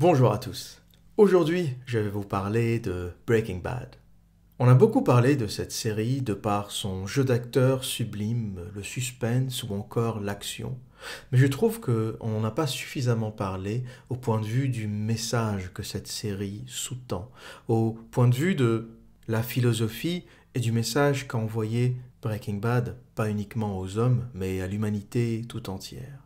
Bonjour à tous. Aujourd'hui, je vais vous parler de Breaking Bad. On a beaucoup parlé de cette série de par son jeu d'acteur sublime, le suspense ou encore l'action, mais je trouve qu'on n'en a pas suffisamment parlé au point de vue du message que cette série sous-tend, au point de vue de la philosophie et du message qu'a envoyé Breaking Bad, pas uniquement aux hommes, mais à l'humanité tout entière.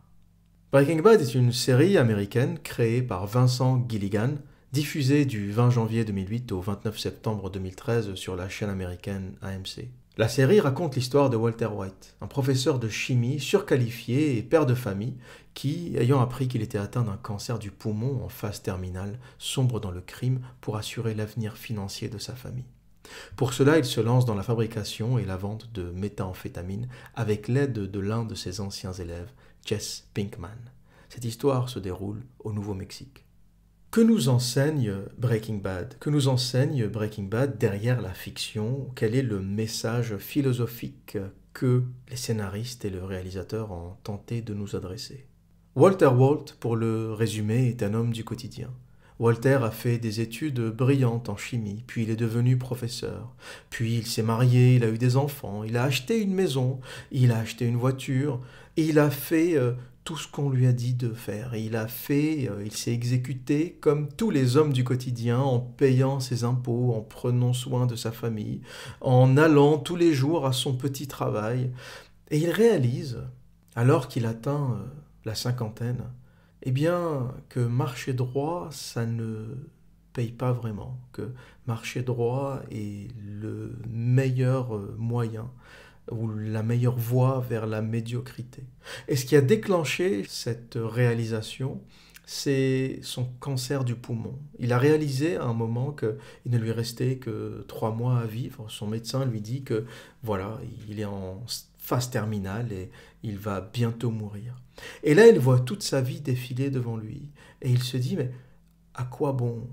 Breaking Bad est une série américaine créée par Vincent Gilligan, diffusée du 20 janvier 2008 au 29 septembre 2013 sur la chaîne américaine AMC. La série raconte l'histoire de Walter White, un professeur de chimie surqualifié et père de famille qui, ayant appris qu'il était atteint d'un cancer du poumon en phase terminale, sombre dans le crime pour assurer l'avenir financier de sa famille. Pour cela, il se lance dans la fabrication et la vente de méthamphétamine avec l'aide de l'un de ses anciens élèves, Jess Pinkman. Cette histoire se déroule au Nouveau-Mexique. Que nous enseigne Breaking Bad Que nous enseigne Breaking Bad derrière la fiction Quel est le message philosophique que les scénaristes et le réalisateur ont tenté de nous adresser Walter Walt, pour le résumer, est un homme du quotidien. Walter a fait des études brillantes en chimie, puis il est devenu professeur. Puis il s'est marié, il a eu des enfants, il a acheté une maison, il a acheté une voiture, et il a fait euh, tout ce qu'on lui a dit de faire. il a fait, euh, il s'est exécuté comme tous les hommes du quotidien en payant ses impôts, en prenant soin de sa famille, en allant tous les jours à son petit travail. Et il réalise, alors qu'il atteint euh, la cinquantaine, eh bien que marcher droit, ça ne paye pas vraiment, que marcher droit est le meilleur euh, moyen ou la meilleure voie vers la médiocrité. Et ce qui a déclenché cette réalisation, c'est son cancer du poumon. Il a réalisé à un moment qu'il ne lui restait que trois mois à vivre. Son médecin lui dit que voilà, il est en phase terminale et il va bientôt mourir. Et là, il voit toute sa vie défiler devant lui et il se dit, mais à quoi bon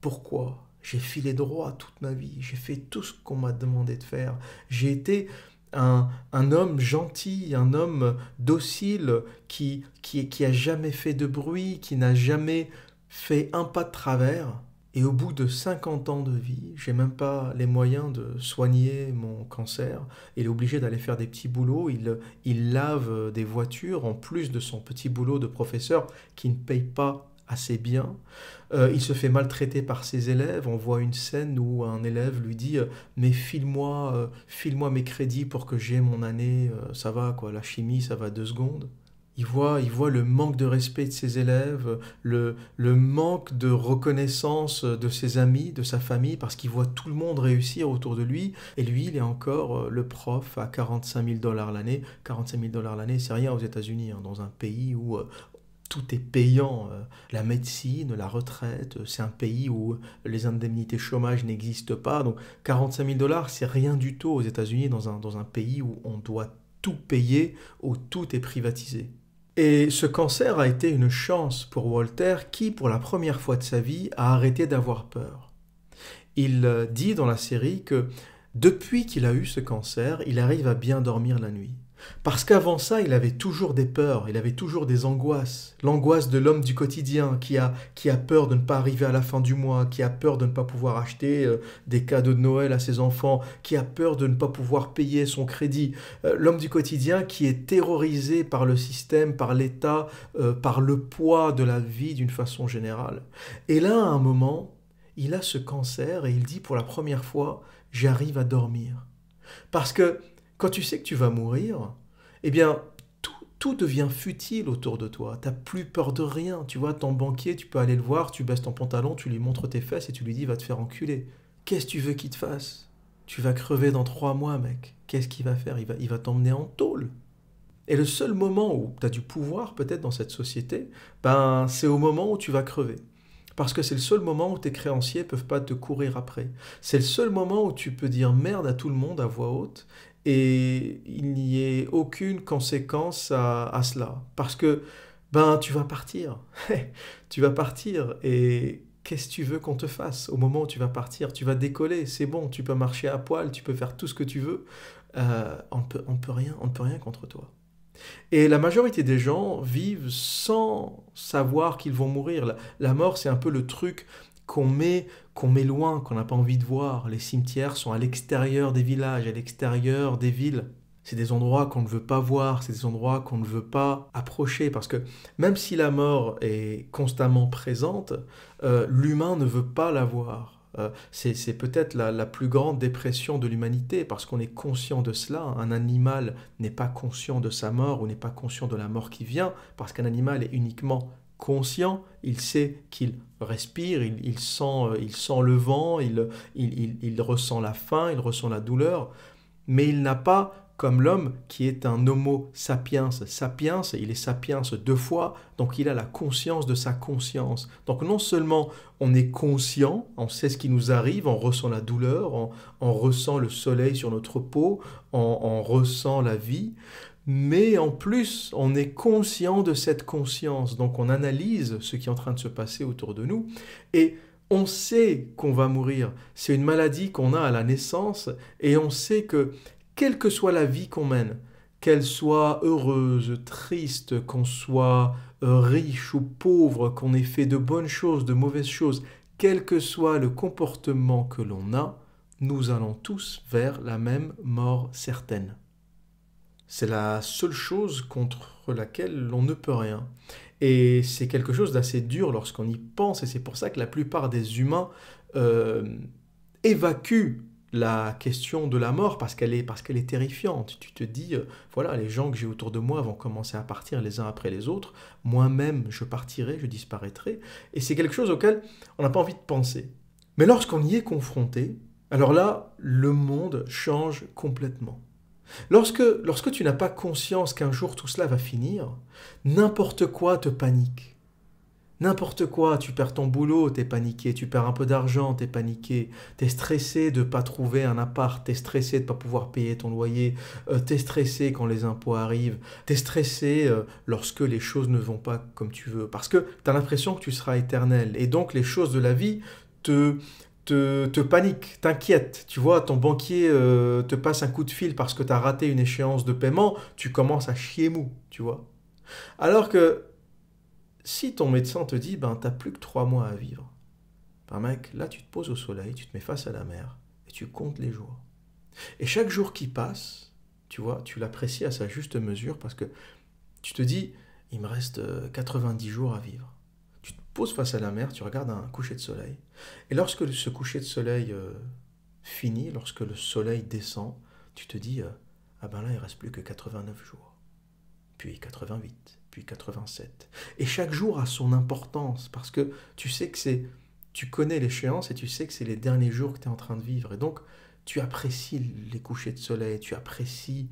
Pourquoi J'ai filé droit toute ma vie, j'ai fait tout ce qu'on m'a demandé de faire, j'ai été un, homme gentil, un homme docile qui, qui, qui a jamais fait de bruit, qui n'a jamais fait un pas de travers. Et au bout de 50 ans de vie, j'ai même pas les moyens de soigner mon cancer. Il est obligé d'aller faire des petits boulots. Il, lave des voitures en plus de son petit boulot de professeur qui ne paye pas assez bien. Euh, il se fait maltraiter par ses élèves. On voit une scène où un élève lui dit euh, Mais file-moi euh, file-moi mes crédits pour que j'ai mon année. ça va, quoi. La chimie, ça va deux secondes. Il voit, il voit le manque de respect de ses élèves, le, le manque de reconnaissance de ses amis, de sa famille, parce qu'il voit tout le monde réussir autour de lui. Et lui, il est encore euh, le prof à 45 000 dollars l'année. 45 000 dollars l'année, c'est rien aux États-Unis, hein, dans un pays où euh, tout est payant. Euh, la médecine, la retraite, c'est un pays où les indemnités chômage n'existent pas. Donc 45 000 dollars, c'est rien du tout aux États-Unis, dans dans un pays où on doit tout payer, où tout est privatisé. Et ce cancer a été une chance pour Walter qui, pour la première fois de sa vie, a arrêté d'avoir peur. Il euh, dit dans la série que depuis qu'il a eu ce cancer, il arrive à bien dormir la nuit. Parce qu'avant ça, il avait toujours des peurs, il avait toujours des angoisses. L'angoisse de l'homme du quotidien qui a, qui a peur de ne pas arriver à la fin du mois, qui a peur de ne pas pouvoir acheter euh, des cadeaux de Noël à ses enfants, qui a peur de ne pas pouvoir payer son crédit. Euh, l'homme du quotidien qui est terrorisé par le système, par l'État, euh, par le poids de la vie d'une façon générale. Et là, à un moment, il a ce cancer et il dit pour la première fois, j'arrive à dormir. Parce que quand tu sais que tu vas mourir, eh bien, tout, devient futile autour de toi. Tu n'as plus peur de rien. Tu vois, ton banquier, tu peux aller le voir, tu baisses ton pantalon, tu lui montres tes fesses et tu lui dis va te faire enculer. Qu'est-ce que tu veux qu'il te fasse Tu vas crever dans trois mois, mec. Qu'est-ce qu'il va faire Il va, il va t'emmener en tôle. Et le seul moment où tu as du pouvoir, peut-être, dans cette société, ben, c'est au moment où tu vas crever parce que c'est le seul moment où tes créanciers peuvent pas te courir après. C'est le seul moment où tu peux dire merde à tout le monde à voix haute et il n'y ait aucune conséquence à, cela. Parce que, ben, tu vas partir. tu vas partir. Et qu'est-ce que tu veux qu'on te fasse au moment où tu vas partir Tu vas décoller, c'est bon, tu peux marcher à poil, tu peux faire tout ce que tu veux. Euh, on peut, ne peut rien, on peut rien contre toi. Et la majorité des gens vivent sans savoir qu'ils vont mourir. la mort, c'est un peu le truc qu'on met qu'on met loin, qu'on n'a pas envie de voir. Les cimetières sont à l'extérieur des villages, à l'extérieur des villes. C'est des endroits qu'on ne veut pas voir, c'est des endroits qu'on ne veut pas approcher, parce que même si la mort est constamment présente, euh, l'humain ne veut pas la voir. Euh, c'est peut-être la, la, plus grande dépression de l'humanité parce qu'on est conscient de cela. Un animal n'est pas conscient de sa mort ou n'est pas conscient de la mort qui vient parce qu'un animal est uniquement conscient, il sait qu'il respire, il, sent, euh, il sent le vent, il, ressent la faim, il ressent la douleur, mais il n'a pas, comme l'homme qui est un homo sapiens, sapiens, il est sapiens deux fois, donc il a la conscience de sa conscience. Donc non seulement on est conscient, on sait ce qui nous arrive, on ressent la douleur, on, ressent le soleil sur notre peau, on, on ressent la vie, mais en plus, on est conscient de cette conscience. Donc on analyse ce qui est en train de se passer autour de nous et on sait qu'on va mourir. C'est une maladie qu'on a à la naissance et on sait que quelle que soit la vie qu'on mène, qu'elle soit heureuse, triste, qu'on soit riche ou pauvre, qu'on ait fait de bonnes choses, de mauvaises choses, quel que soit le comportement que l'on a, nous allons tous vers la même mort certaine. C'est la seule chose contre laquelle l'on ne peut rien. Et c'est quelque chose d'assez dur lorsqu'on y pense, et c'est pour ça que la plupart des humains euh, évacuent la question de la mort parce qu'elle est, parce est terrifiante. Tu te dis, euh, voilà, les gens que j'ai autour de moi vont commencer à partir les uns après les autres, moi-même je partirai, je disparaîtrai, et c'est quelque chose auquel on n'a pas envie de penser. Mais lorsqu'on y est confronté, alors là, le monde change complètement. Lorsque, tu n'as pas conscience qu'un jour tout cela va finir, n'importe quoi te panique. N'importe quoi, tu perds ton boulot, t'es paniqué, tu perds un peu d'argent, t'es paniqué, t'es stressé de ne pas trouver un appart, t'es stressé de pas pouvoir payer ton loyer, euh, t'es stressé quand les impôts arrivent, t'es stressé euh, lorsque les choses ne vont pas comme tu veux, parce que tu as l'impression que tu seras éternel, et donc les choses de la vie te te, panique, t'inquiète. Tu vois, ton banquier euh, te passe un coup de fil parce que tu as raté une échéance de paiement, tu commences à chier mou, tu vois. Alors que si ton médecin te dit, ben, t'as plus que trois mois à vivre, ben, mec, là, tu te poses au soleil, tu te mets face à la mer et tu comptes les jours. Et chaque jour qui passe, tu vois, tu l'apprécies à sa juste mesure parce que tu te dis, il me reste 90 euh, jours à vivre face à la mer, tu regardes un coucher de soleil. Et lorsque ce coucher de soleil euh, finit, lorsque le soleil descend, tu te dis euh, Ah ben là, il reste plus que 89 jours. Puis 88, puis 87. Et chaque jour a son importance parce que tu sais que c'est. Tu connais l'échéance et tu sais que c'est les derniers jours que tu es en train de vivre. Et donc, tu apprécies les couchers de soleil, tu apprécies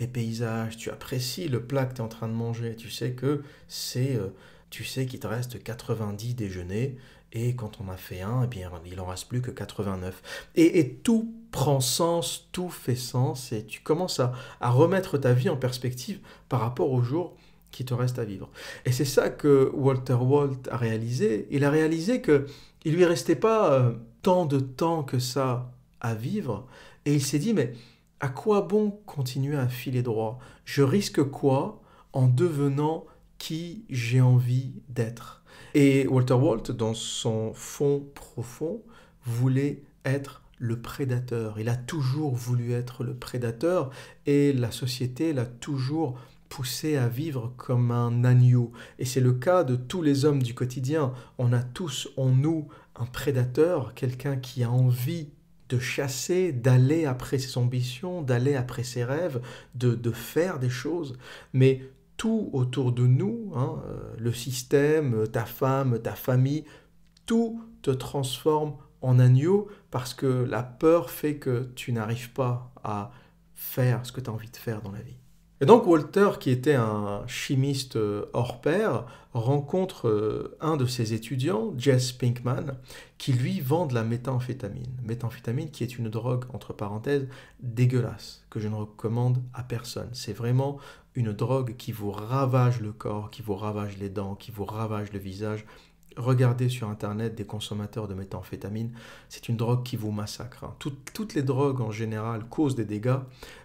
les paysages, tu apprécies le plat que tu es en train de manger. Tu sais que c'est. Euh, tu sais qu'il te reste 90 déjeuners et quand on a fait un, eh bien, il en reste plus que 89. Et, tout prend sens, tout fait sens et tu commences à, remettre ta vie en perspective par rapport au jour qui te reste à vivre. Et c'est ça que Walter Walt a réalisé. Il a réalisé que il lui restait pas euh, tant de temps que ça à vivre et il s'est dit mais à quoi bon continuer à filer droit Je risque quoi en devenant qui j'ai envie d'être. Et Walter Walt, dans son fond profond, voulait être le prédateur. Il a toujours voulu être le prédateur et la société l'a toujours poussé à vivre comme un agneau. Et c'est le cas de tous les hommes du quotidien. On a tous en nous un prédateur, quelqu'un qui a envie de chasser, d'aller après ses ambitions, d'aller après ses rêves, de, de faire des choses. Mais tout autour de nous, hein, euh, le système, ta femme, ta famille, tout te transforme en agneau parce que la peur fait que tu n'arrives pas à faire ce que tu as envie de faire dans la vie. Et donc Walter, qui était un chimiste euh, hors pair, rencontre euh, un de ses étudiants, Jess Pinkman, qui lui vend de la méthamphétamine. Méthamphétamine qui est une drogue, entre parenthèses, dégueulasse, que je ne recommande à personne. C'est vraiment une drogue qui vous ravage le corps, qui vous ravage les dents, qui vous ravage le visage, Regardez sur Internet des consommateurs de méthamphétamine, c'est une drogue qui vous massacre. Hein. toutes les drogues en général causent des dégâts,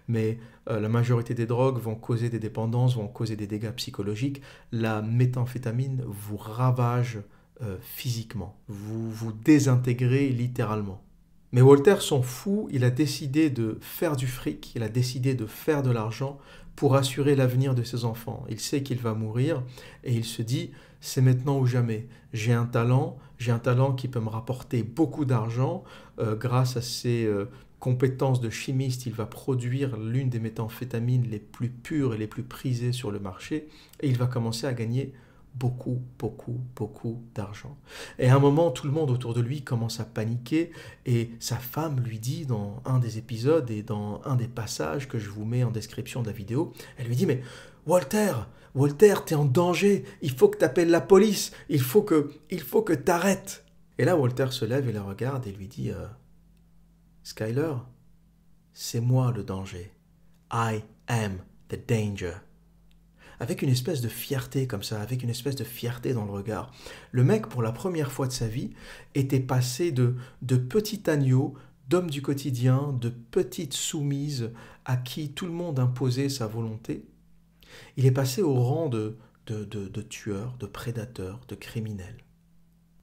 mais euh, la majorité des drogues vont causer des dépendances, vont causer des dégâts psychologiques. La méthamphétamine vous ravage euh, physiquement, vous vous désintégrez littéralement. Mais Walter s'en fout, il a décidé de faire du fric, il a décidé de faire de l'argent pour assurer l'avenir de ses enfants. Il sait qu'il va mourir et il se dit c'est maintenant ou jamais. J'ai un talent, j'ai un talent qui peut me rapporter beaucoup d'argent. Euh, grâce à ses euh, compétences de chimiste, il va produire l'une des méthamphétamines les plus pures et les plus prisées sur le marché, et il va commencer à gagner beaucoup, beaucoup, beaucoup d'argent. Et à un moment, tout le monde autour de lui commence à paniquer, et sa femme lui dit dans un des épisodes et dans un des passages que je vous mets en description de la vidéo, elle lui dit, mais Walter, Walter, t'es en danger, il faut que t'appelles la police, il faut que, il faut que t'arrêtes. Et là, Walter se lève et le regarde et lui dit euh, Skyler, c'est moi le danger. I am the danger. Avec une espèce de fierté comme ça, avec une espèce de fierté dans le regard. Le mec, pour la première fois de sa vie, était passé de, de petit agneau, d'homme du quotidien, de petite soumise à qui tout le monde imposait sa volonté, il est passé au rang de, de, de, tueur, de prédateur, de criminel.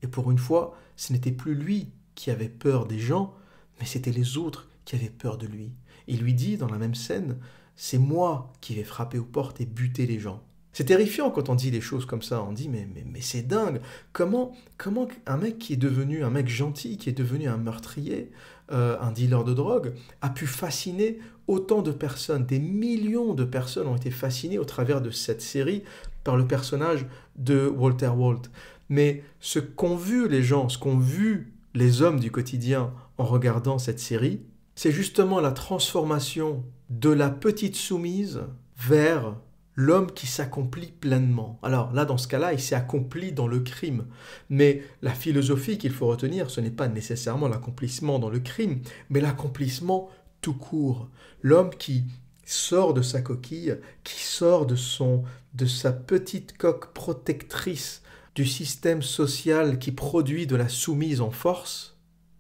Et pour une fois, ce n'était plus lui qui avait peur des gens, mais c'était les autres qui avaient peur de lui. Il lui dit, dans la même scène, c'est moi qui vais frapper aux portes et buter les gens. C'est terrifiant quand on dit des choses comme ça, on dit mais, mais, c'est dingue, comment, comment un mec qui est devenu un mec gentil, qui est devenu un meurtrier, euh, un dealer de drogue, a pu fasciner Autant de personnes, des millions de personnes ont été fascinées au travers de cette série par le personnage de Walter Walt. Mais ce qu'ont vu les gens, ce qu'ont vu les hommes du quotidien en regardant cette série, c'est justement la transformation de la petite soumise vers l'homme qui s'accomplit pleinement. Alors là, dans ce cas-là, il s'est accompli dans le crime. Mais la philosophie qu'il faut retenir, ce n'est pas nécessairement l'accomplissement dans le crime, mais l'accomplissement court, l'homme qui sort de sa coquille, qui sort de son de sa petite coque protectrice du système social qui produit de la soumise en force.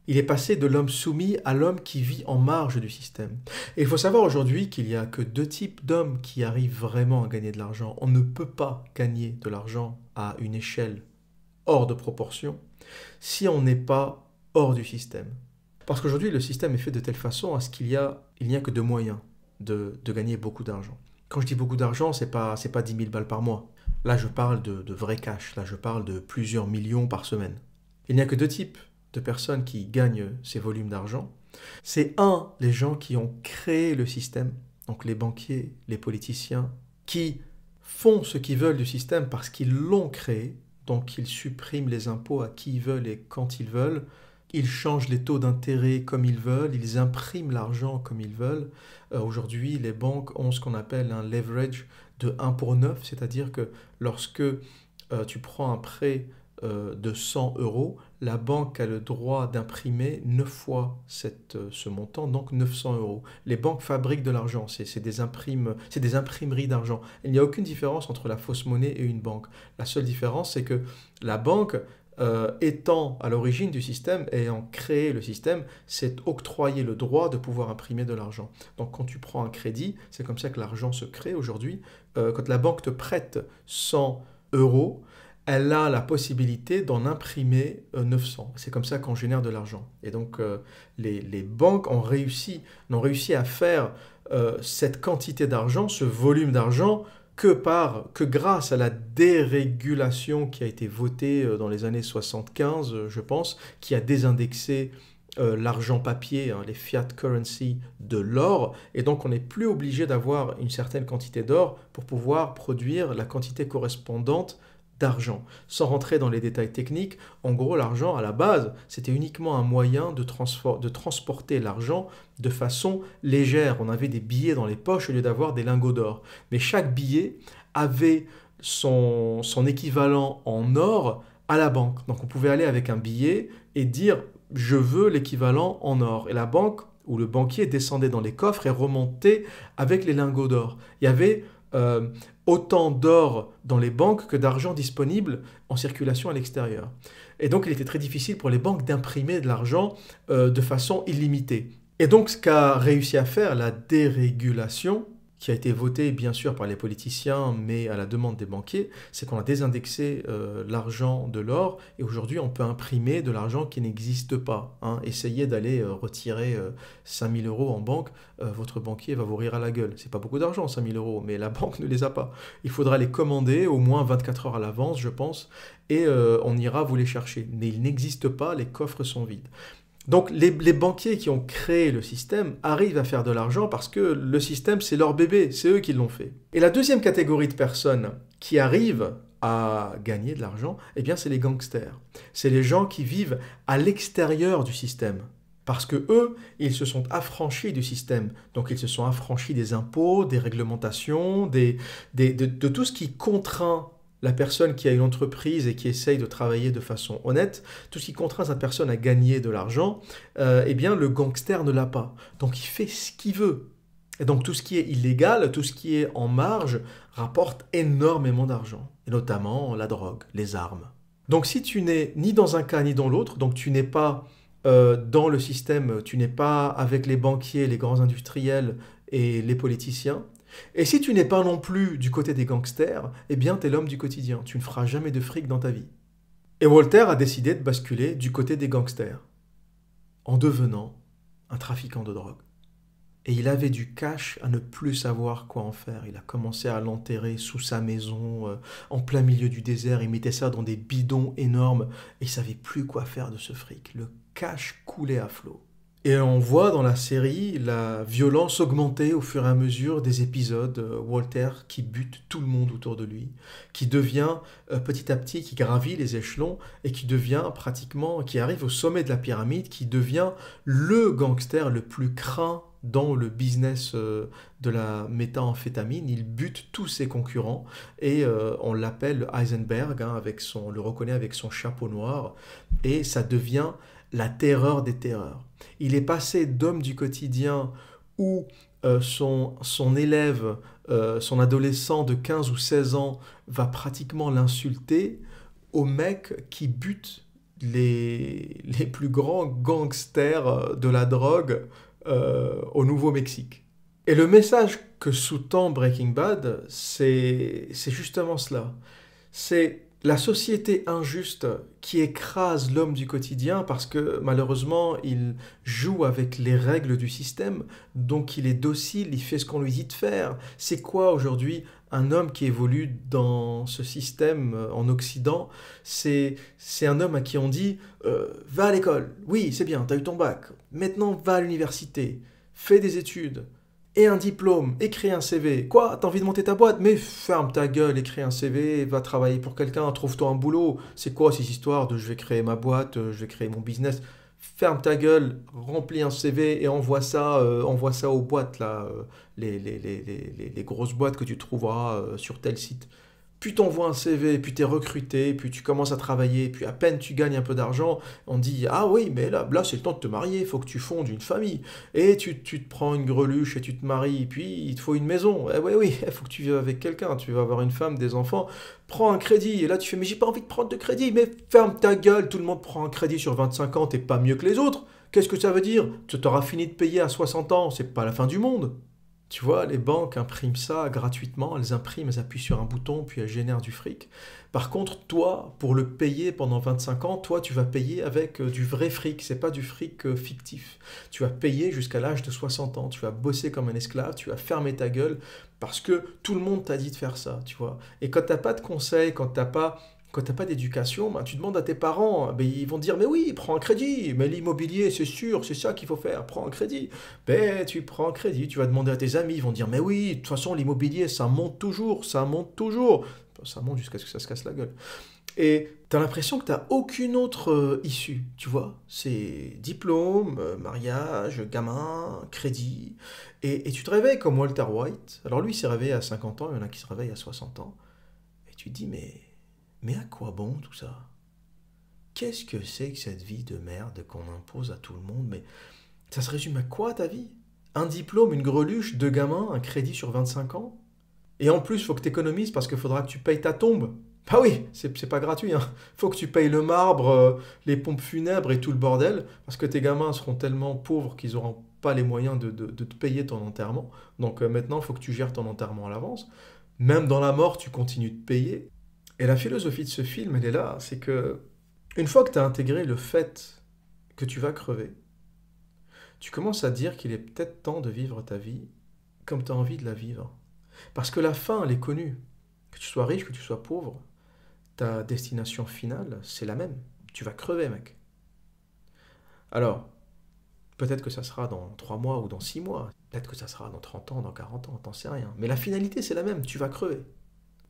Il est passé de l'homme soumis à l'homme qui vit en marge du système. Et il faut savoir aujourd'hui qu'il n'y a que deux types d'hommes qui arrivent vraiment à gagner de l'argent. On ne peut pas gagner de l'argent à une échelle hors de proportion si on n'est pas hors du système. Parce qu'aujourd'hui, le système est fait de telle façon à ce qu'il n'y a, il n'y a que deux moyens de, gagner beaucoup d'argent. Quand je dis beaucoup d'argent, ce n'est pas, pas 10 000 balles par mois. Là, je parle de, de vrai cash. Là, je parle de plusieurs millions par semaine. Il n'y a que deux types de personnes qui gagnent ces volumes d'argent. C'est un, les gens qui ont créé le système, donc les banquiers, les politiciens, qui font ce qu'ils veulent du système parce qu'ils l'ont créé, donc ils suppriment les impôts à qui ils veulent et quand ils veulent, ils changent les taux d'intérêt comme ils veulent, ils impriment l'argent comme ils veulent. Euh, aujourd'hui, les banques ont ce qu'on appelle un leverage de 1 pour 9, c'est-à-dire que lorsque euh, tu prends un prêt euh, de 100 euros, la banque a le droit d'imprimer 9 fois cette, ce montant, donc 900 euros. Les banques fabriquent de l'argent, c'est des, des imprimeries d'argent. Il n'y a aucune différence entre la fausse monnaie et une banque. La seule différence, c'est que la banque euh, étant à l'origine du système, ayant créé le système, c'est octroyer le droit de pouvoir imprimer de l'argent. Donc quand tu prends un crédit, c'est comme ça que l'argent se crée aujourd'hui. Euh, quand la banque te prête 100 euros, elle a la possibilité d'en imprimer 900. Euh, c'est comme ça qu'on génère de l'argent. Et donc les, banques ont réussi, ont réussi à faire cette quantité d'argent, ce volume d'argent, que par, que grâce à la dérégulation qui a été votée euh, dans les années 75, euh, je pense, qui a désindexé euh, l'argent papier, hein, les fiat currency de l'or, et donc on n'est plus obligé d'avoir une certaine quantité d'or pour pouvoir produire la quantité correspondante d'argent. Sans rentrer dans les détails techniques, en gros, l'argent, à la base, c'était uniquement un moyen de, de transporter l'argent de façon légère. On avait des billets dans les poches au lieu d'avoir des lingots d'or. Mais chaque billet avait son, son équivalent en or à la banque. Donc on pouvait aller avec un billet et dire je veux l'équivalent en or. Et la banque ou le banquier descendait dans les coffres et remontait avec les lingots d'or. Il y avait euh, autant d'or dans les banques que d'argent disponible en circulation à l'extérieur. Et donc il était très difficile pour les banques d'imprimer de l'argent euh, de façon illimitée. Et donc ce qu'a réussi à faire la dérégulation, qui a été voté bien sûr par les politiciens, mais à la demande des banquiers, c'est qu'on a désindexé euh, l'argent de l'or et aujourd'hui on peut imprimer de l'argent qui n'existe pas. Hein. Essayez d'aller euh, retirer 5000 euh, euros en banque, votre banquier va vous rire à la gueule. C'est pas beaucoup d'argent 5000 euros, mais la banque ne les a pas. Il faudra les commander au moins 24 heures à l'avance, je pense, et on ira vous les chercher. Mais ils n'existent pas, les coffres sont vides. Donc les, banquiers qui ont créé le système arrivent à faire de l'argent parce que le système, c'est leur bébé, c'est eux qui l'ont fait. Et la deuxième catégorie de personnes qui arrivent à gagner de l'argent, eh bien c'est les gangsters. C'est les gens qui vivent à l'extérieur du système. Parce que eux, ils se sont affranchis du système. Donc ils se sont affranchis des impôts, des réglementations, des, de tout ce qui contraint la personne qui a une entreprise et qui essaye de travailler de façon honnête, tout ce qui contraint sa personne à gagner de l'argent, euh, eh bien le gangster ne l'a pas. Donc il fait ce qu'il veut. Et donc tout ce qui est illégal, tout ce qui est en marge, rapporte énormément d'argent, et notamment la drogue, les armes. Donc si tu n'es ni dans un cas ni dans l'autre, donc tu n'es pas euh, dans le système, tu n'es pas avec les banquiers, les grands industriels et les politiciens, et si tu n'es pas non plus du côté des gangsters, eh bien t'es l'homme du quotidien, tu ne feras jamais de fric dans ta vie. Et Walter a décidé de basculer du côté des gangsters, en devenant un trafiquant de drogue. Et il avait du cash à ne plus savoir quoi en faire. Il a commencé à l'enterrer sous sa maison, euh, en plein milieu du désert. Il mettait ça dans des bidons énormes et il savait plus quoi faire de ce fric. Le cash coulait à flot. Et on voit dans la série la violence augmenter au fur et à mesure des épisodes. Euh, Walter qui bute tout le monde autour de lui, qui devient euh, petit à petit, qui gravit les échelons et qui devient pratiquement, qui arrive au sommet de la pyramide, qui devient le gangster le plus craint dans le business euh, de la méthamphétamine. Il bute tous ses concurrents et on l'appelle Heisenberg, hein, avec son, on le reconnaît avec son chapeau noir. Et ça devient la terreur des terreurs. Il est passé d'homme du quotidien où euh, son, son, élève, euh, son adolescent de 15 ou 16 ans va pratiquement l'insulter, au mec qui bute les, les, plus grands gangsters euh, de la drogue au Nouveau-Mexique. Et le message que sous-tend Breaking Bad, c'est justement cela. C'est la société injuste qui écrase l'homme du quotidien parce que malheureusement il joue avec les règles du système, donc il est docile, il fait ce qu'on lui dit de faire. C'est quoi aujourd'hui un homme qui évolue dans ce système euh, en Occident C'est un homme à qui on dit euh, va à l'école, oui c'est bien, t'as eu ton bac, maintenant va à l'université, fais des études, et un diplôme, écris un CV. Quoi T'as envie de monter ta boîte Mais ferme ta gueule écris un CV, va travailler pour quelqu'un, trouve-toi un boulot. C'est quoi ces histoires de je vais créer ma boîte, euh, je vais créer mon business Ferme ta gueule, remplis un CV et envoie ça, euh, ça aux boîtes, là, euh, les, les, les, grosses boîtes que tu trouveras sur tel site puis t'envoies un CV, puis t'es recruté, puis tu commences à travailler, puis à peine tu gagnes un peu d'argent, on dit ah oui mais là, là c'est le temps de te marier, il faut que tu fondes une famille, et tu, te prends une greluche et tu te maries, puis il te faut une maison, eh oui oui, il faut que tu vives avec quelqu'un, tu vas avoir une femme, des enfants, prends un crédit, et là tu fais mais j'ai pas envie de prendre de crédit, mais ferme ta gueule, tout le monde prend un crédit sur 25 ans, t'es pas mieux que les autres, qu'est-ce que ça veut dire Tu t'auras fini de payer à 60 ans, c'est pas la fin du monde. Tu vois, les banques impriment ça gratuitement, elles impriment, elles appuient sur un bouton, puis elles génèrent du fric. Par contre, toi, pour le payer pendant 25 ans, toi, tu vas payer avec euh, du vrai fric, c'est pas du fric euh, fictif. Tu vas payer jusqu'à l'âge de 60 ans, tu vas bosser comme un esclave, tu vas fermer ta gueule parce que tout le monde t'a dit de faire ça, tu vois. Et quand t'as pas de conseils, quand t'as pas quand tu n'as pas d'éducation, ben, tu demandes à tes parents, ben, ils vont dire, mais oui, prends un crédit, mais l'immobilier, c'est sûr, c'est ça qu'il faut faire, prends un crédit. Ben, tu prends un crédit, tu vas demander à tes amis, ils vont dire, mais oui, de toute façon, l'immobilier, ça monte toujours, ça monte toujours. Ça monte jusqu'à ce que ça se casse la gueule. Et tu as l'impression que tu n'as aucune autre euh, issue, tu vois. C'est diplôme, euh, mariage, gamin, crédit. Et, et, tu te réveilles comme Walter White. Alors lui, il s'est réveillé à 50 ans, il y en a qui se réveillent à 60 ans. Et tu te dis, mais mais à quoi bon tout ça Qu'est-ce que c'est que cette vie de merde qu'on impose à tout le monde Mais ça se résume à quoi ta vie Un diplôme, une greluche, deux gamins, un crédit sur 25 ans Et en plus, faut que tu économises parce qu'il faudra que tu payes ta tombe. Bah oui, c'est pas gratuit. Hein. Faut que tu payes le marbre, euh, les pompes funèbres et tout le bordel, parce que tes gamins seront tellement pauvres qu'ils n'auront pas les moyens de, te payer ton enterrement. Donc maintenant, euh, maintenant, faut que tu gères ton enterrement à l'avance. Même dans la mort, tu continues de payer. Et la philosophie de ce film, elle est là, c'est que une fois que tu as intégré le fait que tu vas crever, tu commences à dire qu'il est peut-être temps de vivre ta vie comme tu as envie de la vivre. Parce que la fin, elle est connue. Que tu sois riche, que tu sois pauvre, ta destination finale, c'est la même. Tu vas crever, mec. Alors, peut-être que ça sera dans 3 mois ou dans 6 mois. Peut-être que ça sera dans 30 ans, dans 40 ans, t'en sais rien. Mais la finalité, c'est la même. Tu vas crever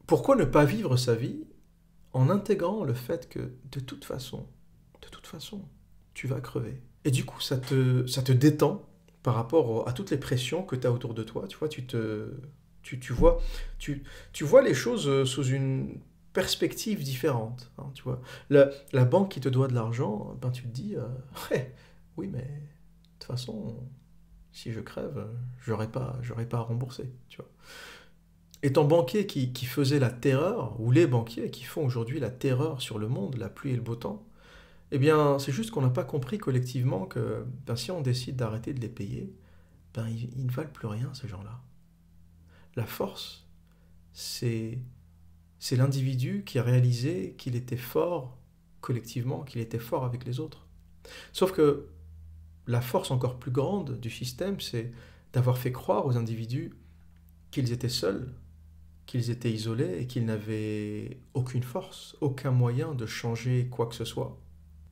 pourquoi ne pas vivre sa vie en intégrant le fait que de toute façon, de toute façon, tu vas crever. Et du coup, ça te, ça te détend par rapport à toutes les pressions que tu as autour de toi. Tu vois, tu te, tu, vois, tu, vois les choses euh, sous une perspective différente. Hein, tu vois, la, banque qui te doit de l'argent, ben tu te dis, euh, oui, mais de toute façon, si je crève, je pas, pas à rembourser. Tu vois étant banquier qui, qui, faisait la terreur, ou les banquiers qui font aujourd'hui la terreur sur le monde, la pluie et le beau temps, eh bien, c'est juste qu'on n'a pas compris collectivement que ben, si on décide d'arrêter de les payer, ben, ils, ne valent plus rien, ces gens-là. La force, c'est l'individu qui a réalisé qu'il était fort collectivement, qu'il était fort avec les autres. Sauf que la force encore plus grande du système, c'est d'avoir fait croire aux individus qu'ils étaient seuls, qu'ils étaient isolés et qu'ils n'avaient aucune force, aucun moyen de changer quoi que ce soit.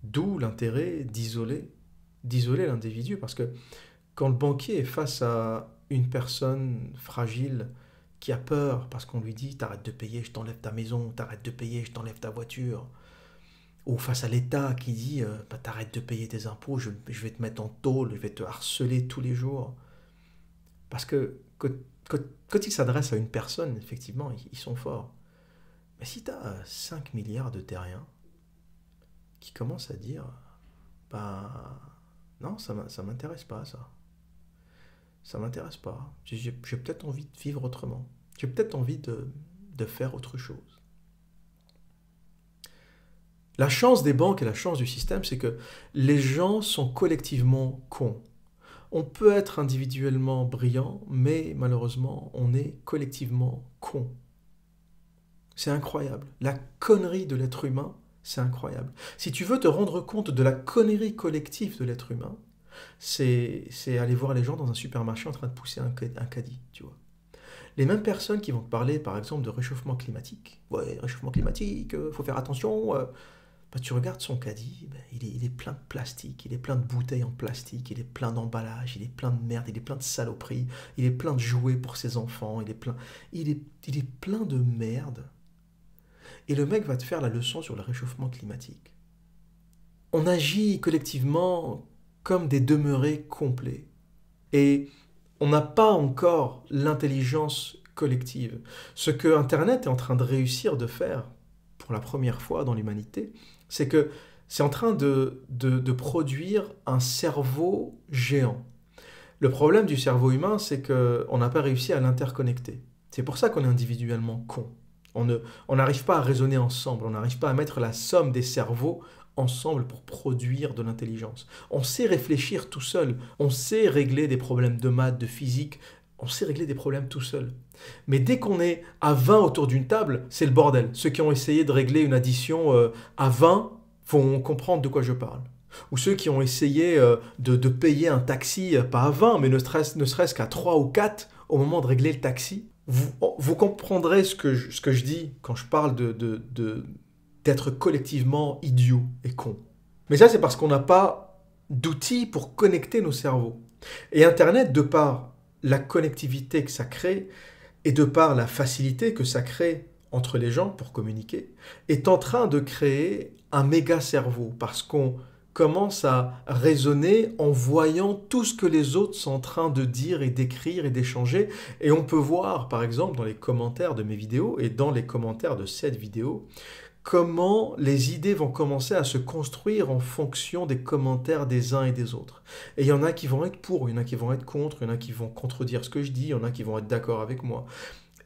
D'où l'intérêt d'isoler, d'isoler l'individu, parce que quand le banquier est face à une personne fragile qui a peur parce qu'on lui dit t'arrêtes de payer, je t'enlève ta maison, t'arrêtes de payer, je t'enlève ta voiture, ou face à l'État qui dit euh, bah, t'arrêtes de payer tes impôts, je, vais te mettre en tôle, je vais te harceler tous les jours. Parce que quand, ils s'adressent à une personne, effectivement, ils, sont forts. Mais si tu as 5 milliards de terriens qui commencent à dire Bah, non, ça ne m'intéresse pas, ça. Ça m'intéresse pas. J'ai peut-être envie de vivre autrement. J'ai peut-être envie de faire autre chose. La chance des banques et la chance du système, c'est que les gens sont collectivement cons on peut être individuellement brillant, mais malheureusement, on est collectivement con. C'est incroyable. La connerie de l'être humain, c'est incroyable. Si tu veux te rendre compte de la connerie collective de l'être humain, c'est aller voir les gens dans un supermarché en train de pousser un, caddie, tu vois les mêmes personnes qui vont te parler, par exemple, de réchauffement climatique. Ouais, réchauffement climatique, euh, faut faire attention, euh, bah, tu regardes son caddie, bah, il, est, plein de plastique, il est plein de bouteilles en plastique, il est plein d'emballages, il est plein de merde, il est plein de saloperies, il est plein de jouets pour ses enfants, il est plein, il est, il est plein de merde. Et le mec va te faire la leçon sur le réchauffement climatique. On agit collectivement comme des demeurés complets. Et on n'a pas encore l'intelligence collective. Ce que Internet est en train de réussir de faire pour la première fois dans l'humanité, c'est que c'est en train de, produire un cerveau géant. Le problème du cerveau humain, c'est qu'on n'a pas réussi à l'interconnecter. C'est pour ça qu'on est individuellement con. On n'arrive pas à raisonner ensemble, on n'arrive pas à mettre la somme des cerveaux ensemble pour produire de l'intelligence. On sait réfléchir tout seul, on sait régler des problèmes de maths, de physique, on sait régler des problèmes tout seul. Mais dès qu'on est à 20 autour d'une table, c'est le bordel. Ceux qui ont essayé de régler une addition euh, à 20 vont comprendre de quoi je parle. Ou ceux qui ont essayé euh, de, payer un taxi, euh, pas à 20, mais ne serait-ce, ne serait qu'à 3 ou 4 au moment de régler le taxi. Oh, vous, comprendrez ce que, je, ce que je dis quand je parle de, d'être collectivement idiot et con. Mais ça, c'est parce qu'on n'a pas d'outils pour connecter nos cerveaux. Et Internet, de part la connectivité que ça crée et de par la facilité que ça crée entre les gens pour communiquer, est en train de créer un méga cerveau parce qu'on commence à raisonner en voyant tout ce que les autres sont en train de dire et d'écrire et d'échanger. Et on peut voir, par exemple, dans les commentaires de mes vidéos et dans les commentaires de cette vidéo, comment les idées vont commencer à se construire en fonction des commentaires des uns et des autres. Et il y en a qui vont être pour, il y en a qui vont être contre, il y en a qui vont contredire ce que je dis, il y en a qui vont être d'accord avec moi.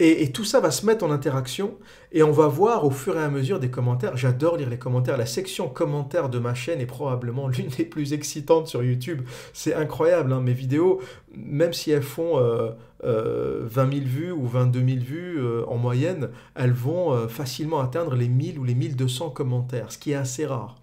Et, tout ça va se mettre en interaction et on va voir au fur et à mesure des commentaires. J'adore lire les commentaires. La section commentaires de ma chaîne est probablement l'une des plus excitantes sur YouTube. C'est incroyable. Hein. Mes vidéos, même si elles font 20 euh, 000 euh, vues ou 22 000 vues euh, en moyenne, elles vont facilement atteindre les 1000 ou les 1200 commentaires, ce qui est assez rare.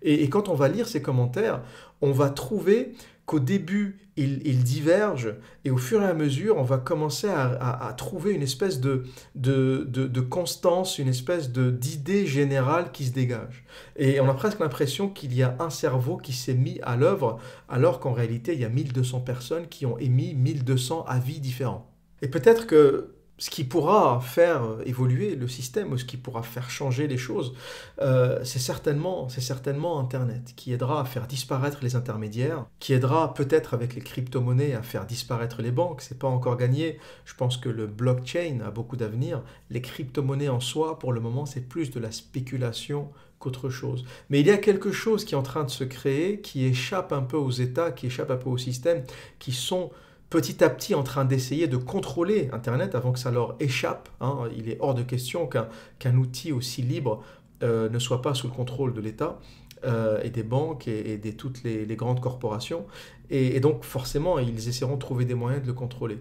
et quand on va lire ces commentaires, on va trouver au début, ils, divergent, et au fur et à mesure, on va commencer à, trouver une espèce de, de constance, une espèce d'idée générale qui se dégage. Et on a presque l'impression qu'il y a un cerveau qui s'est mis à l'œuvre, alors qu'en réalité, il y a 1200 personnes qui ont émis 1200 avis différents. Et peut-être que ce qui pourra faire évoluer le système, ce qui pourra faire changer les choses, euh, c'est certainement, certainement Internet, qui aidera à faire disparaître les intermédiaires, qui aidera peut-être avec les crypto-monnaies à faire disparaître les banques. C'est pas encore gagné. Je pense que le blockchain a beaucoup d'avenir. Les crypto-monnaies en soi, pour le moment, c'est plus de la spéculation qu'autre chose. Mais il y a quelque chose qui est en train de se créer, qui échappe un peu aux États, qui échappe un peu au système, qui sont petit à petit en train d'essayer de contrôler Internet avant que ça leur échappe. Hein. Il est hors de question qu'un outil aussi libre euh, ne soit pas sous le contrôle de l'État. Euh, et des banques et, de toutes les, grandes corporations. Et, donc forcément, ils essaieront de trouver des moyens de le contrôler.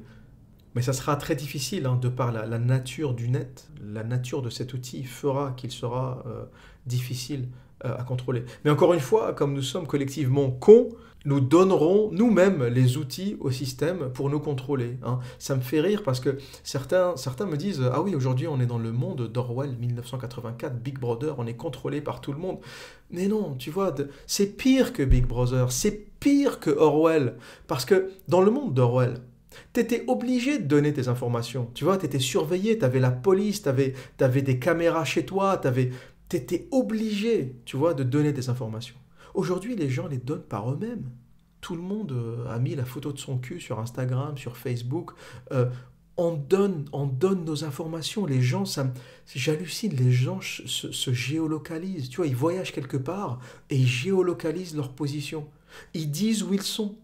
Mais ça sera très difficile hein, de par la, nature du net. La nature de cet outil fera qu'il sera euh, difficile à contrôler. Mais encore une fois, comme nous sommes collectivement cons, nous donnerons nous-mêmes les outils au système pour nous contrôler. Hein. Ça me fait rire parce que certains, certains me disent Ah oui, aujourd'hui on est dans le monde d'Orwell 1984, Big Brother, on est contrôlé par tout le monde. Mais non, tu vois, c'est pire que Big Brother, c'est pire que Orwell. Parce que dans le monde d'Orwell, T'étais obligé de donner tes informations. Tu vois, t'étais surveillé, t'avais la police, t'avais avais des caméras chez toi, t'avais tu étais obligé, tu vois, de donner des informations. Aujourd'hui, les gens les donnent par eux-mêmes. Tout le monde euh, a mis la photo de son cul sur Instagram, sur Facebook. on euh, donne, donne nos informations. Les gens, ça, j'hallucine, les gens se, se, géolocalisent. Tu vois, ils voyagent quelque part et ils géolocalisent leur position. Ils disent où ils sont.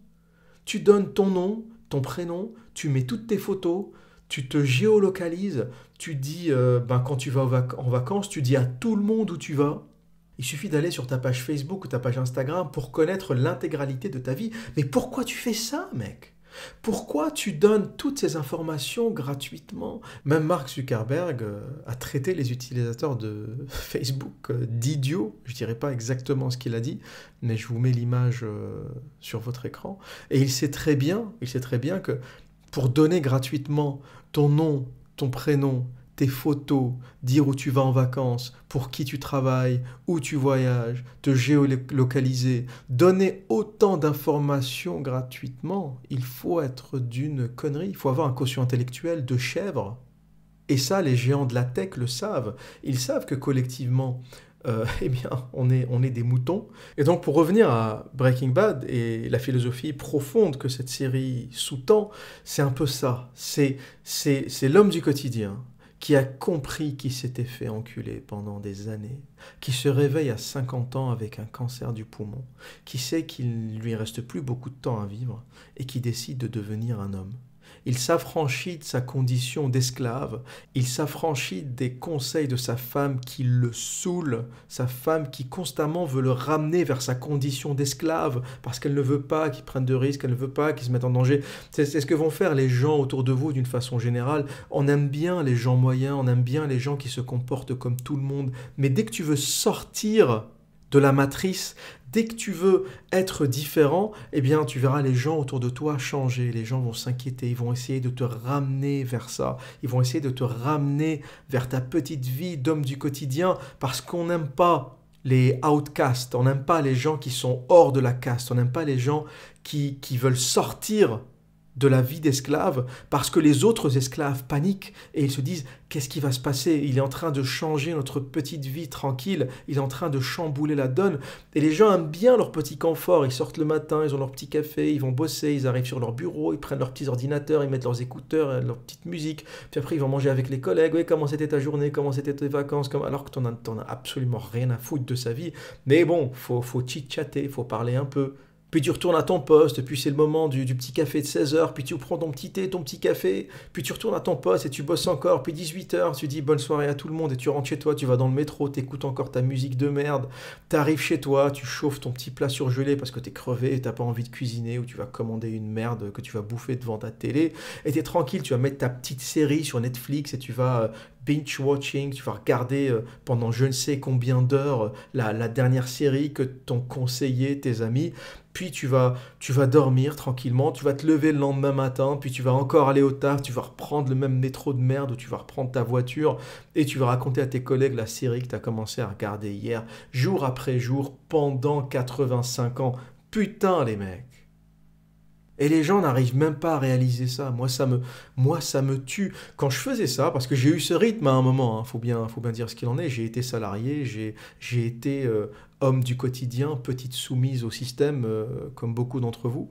Tu donnes ton nom, ton prénom, tu mets toutes tes photos, tu te géolocalises, tu dis, euh, ben, quand tu vas en vacances, tu dis à tout le monde où tu vas. Il suffit d'aller sur ta page Facebook ou ta page Instagram pour connaître l'intégralité de ta vie. Mais pourquoi tu fais ça, mec pourquoi tu donnes toutes ces informations gratuitement Même Mark Zuckerberg euh, a traité les utilisateurs de Facebook euh, d'idiots. Je dirais pas exactement ce qu'il a dit, mais je vous mets l'image sur votre écran. Et il sait très bien, il sait très bien que pour donner gratuitement ton nom, ton prénom, tes photos, dire où tu vas en vacances, pour qui tu travailles, où tu voyages, te géolocaliser, donner autant d'informations gratuitement, il faut être d'une connerie, il faut avoir un quotient intellectuel de chèvre. Et ça, les géants de la tech le savent. Ils savent que collectivement, euh, eh bien, on est, des moutons. Et donc, pour revenir à Breaking Bad et la philosophie profonde que cette série sous-tend, c'est un peu ça. C'est, c'est, l'homme du quotidien qui a compris qu'il s'était fait enculer pendant des années, qui se réveille à 50 ans avec un cancer du poumon, qui sait qu'il lui reste plus beaucoup de temps à vivre et qui décide de devenir un homme. Il s'affranchit de sa condition d'esclave, il s'affranchit des conseils de sa femme qui le saoule, sa femme qui constamment veut le ramener vers sa condition d'esclave parce qu'elle ne veut pas qu'il prenne de risques, elle ne veut pas qu'il se mette en danger. C'est ce que vont faire les gens autour de vous d'une façon générale. On aime bien les gens moyens, on aime bien les gens qui se comportent comme tout le monde, mais dès que tu veux sortir de la matrice, Dès que tu veux être différent, eh bien, tu verras les gens autour de toi changer. Les gens vont s'inquiéter, ils vont essayer de te ramener vers ça. Ils vont essayer de te ramener vers ta petite vie d'homme du quotidien parce qu'on n'aime pas les outcasts, on n'aime pas les gens qui sont hors de la caste, on n'aime pas les gens qui, qui veulent sortir de la vie d'esclave parce que les autres esclaves paniquent et ils se disent qu'est-ce qui va se passer Il est en train de changer notre petite vie tranquille, il est en train de chambouler la donne. Et les gens aiment bien leur petit confort, ils sortent le matin, ils ont leur petit café, ils vont bosser, ils arrivent sur leur bureau, ils prennent leurs petits ordinateurs, ils mettent leurs écouteurs, euh, leur petite musique, puis après ils vont manger avec les collègues, oui comment c'était ta journée, comment c'était tes vacances, comme alors que t'en as, as absolument rien à foutre de sa vie. Mais bon, faut, faut chit-chatter, faut parler un peu, puis tu retournes à ton poste, puis c'est le moment du, petit café de 16h, puis tu prends ton petit thé, ton petit café, puis tu retournes à ton poste et tu bosses encore, puis 18h, tu dis bonne soirée à tout le monde et tu rentres chez toi, tu vas dans le métro, t'écoutes encore ta musique de merde, t'arrives chez toi, tu chauffes ton petit plat surgelé parce que t'es crevé et t'as pas envie de cuisiner ou tu vas commander une merde que tu vas bouffer devant ta télé et t'es tranquille, tu vas mettre ta petite série sur Netflix et tu vas euh, binge watching, tu vas regarder euh, pendant je ne sais combien d'heures euh, la, dernière série que t'ont conseillé tes amis, puis tu vas, tu vas dormir tranquillement, tu vas te lever le lendemain matin, puis tu vas encore aller au taf, tu vas reprendre le même métro de merde, tu vas reprendre ta voiture, et tu vas raconter à tes collègues la série que tu as commencé à regarder hier, jour après jour, pendant 85 ans. Putain les mecs et les gens n'arrivent même pas à réaliser ça. Moi, ça me, moi, ça me tue. Quand je faisais ça, parce que j'ai eu ce rythme à un moment, il hein, faut, bien, faut bien dire ce qu'il en est, j'ai été salarié, j'ai été euh, homme du quotidien, petite soumise au système, euh, comme beaucoup d'entre vous.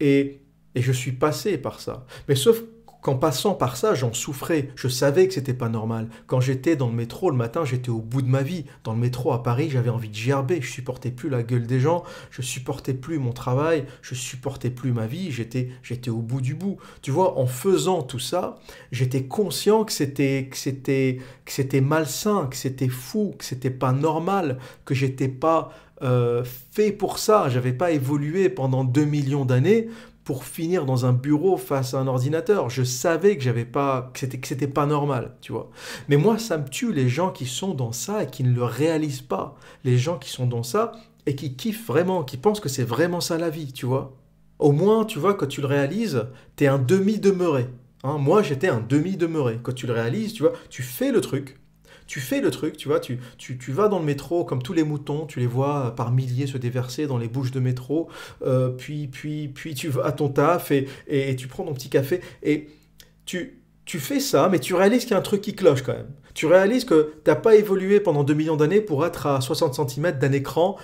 Et, et je suis passé par ça. Mais sauf qu'en passant par ça, j'en souffrais. Je savais que c'était pas normal. Quand j'étais dans le métro le matin, j'étais au bout de ma vie. Dans le métro à Paris, j'avais envie de gerber. Je supportais plus la gueule des gens. Je supportais plus mon travail. Je supportais plus ma vie. J'étais, j'étais au bout du bout. Tu vois, en faisant tout ça, j'étais conscient que c'était, que c'était, que c'était malsain, que c'était fou, que c'était pas normal, que j'étais pas euh, fait pour ça. J'avais pas évolué pendant 2 millions d'années pour finir dans un bureau face à un ordinateur. Je savais que j'avais pas, que c'était, pas normal, tu vois. Mais moi, ça me tue les gens qui sont dans ça et qui ne le réalisent pas. Les gens qui sont dans ça et qui kiffent vraiment, qui pensent que c'est vraiment ça la vie, tu vois. Au moins, tu vois, quand tu le réalises, tu es un demi-demeuré. Hein. moi, j'étais un demi-demeuré. Quand tu le réalises, tu vois, tu fais le truc, tu fais le truc, tu vois, tu, tu, vas dans le métro comme tous les moutons, tu les vois par milliers se déverser dans les bouches de métro, euh, puis, puis, puis tu vas à ton taf et, et, tu prends ton petit café et tu, tu fais ça, mais tu réalises qu'il y a un truc qui cloche quand même. Tu réalises que tu t'as pas évolué pendant 2 millions d'années pour être à 60 cm d'un écran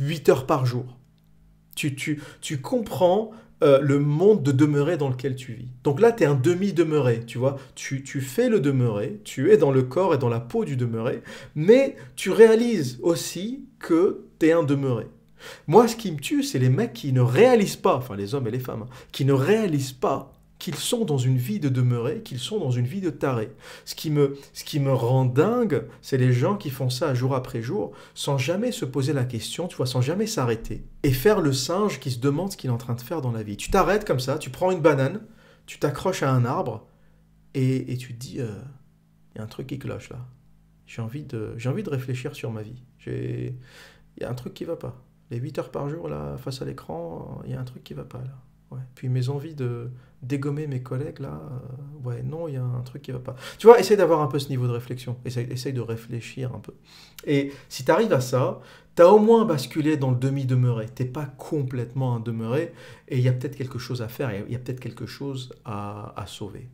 8 heures par jour. Tu, tu, tu comprends euh, le monde de demeuré dans lequel tu vis. Donc là, tu es un demi-demeuré, tu vois. Tu, fais le demeuré, tu es dans le corps et dans la peau du demeuré, mais tu réalises aussi que tu es un demeuré. Moi, ce qui me tue, c'est les mecs qui ne réalisent pas, enfin les hommes et les femmes, hein, qui ne réalisent pas qu'ils sont dans une vie de demeurer, qu'ils sont dans une vie de taré. Ce qui me, ce qui me rend dingue, c'est les gens qui font ça jour après jour, sans jamais se poser la question, tu vois, sans jamais s'arrêter, et faire le singe qui se demande ce qu'il est en train de faire dans la vie. Tu t'arrêtes comme ça, tu prends une banane, tu t'accroches à un arbre, et, et tu te dis, euh, il y a un truc qui cloche là. J'ai envie, de, envie de réfléchir sur ma vie. Il y a un truc qui va pas. Les 8 heures par jour, là, face à l'écran, il y a un truc qui va pas là. Puis mes envies de dégommer mes collègues, là, euh, ouais, non, il y a un truc qui va pas. Tu vois, essaye d'avoir un peu ce niveau de réflexion. Essaye, de réfléchir un peu. Et si tu arrives à ça, tu as au moins basculé dans le demi-demeuré. Tu pas complètement un demeuré et il y a peut-être quelque chose à faire, il y a, peut-être quelque chose à sauver.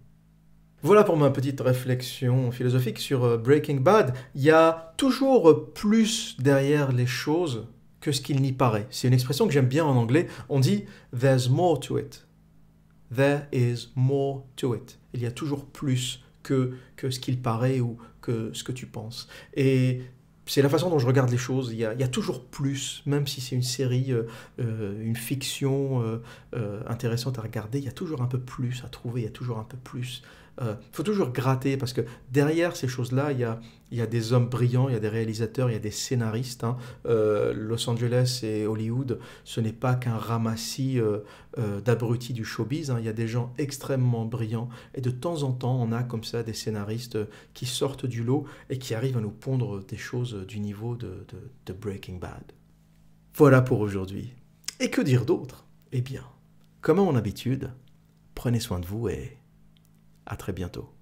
Voilà pour ma petite réflexion philosophique sur euh, Breaking Bad. Il y a toujours plus derrière les choses que ce qu'il n'y paraît. C'est une expression que j'aime bien en anglais. On dit there's more to it. There is more to it. Il y a toujours plus que, ce qu'il paraît ou que ce que tu penses. Et c'est la façon dont je regarde les choses. Il y a, y a toujours plus, même si c'est une série, euh, euh, une fiction euh, intéressante à regarder, il y a toujours un peu plus à trouver, il y a toujours un peu plus il euh, faut toujours gratter parce que derrière ces choses-là, il y a, des hommes brillants, il y a des réalisateurs, il y a des scénaristes. Hein. Euh, Los Angeles et Hollywood, ce n'est pas qu'un ramassis euh, d'abrutis du showbiz. Hein. Il y a des gens extrêmement brillants. Et de temps en temps, on a comme ça des scénaristes qui sortent du lot et qui arrivent à nous pondre des choses du niveau de, de, de Breaking Bad. Voilà pour aujourd'hui. Et que dire d'autre Eh bien, comme à habitude, prenez soin de vous et... À très bientôt.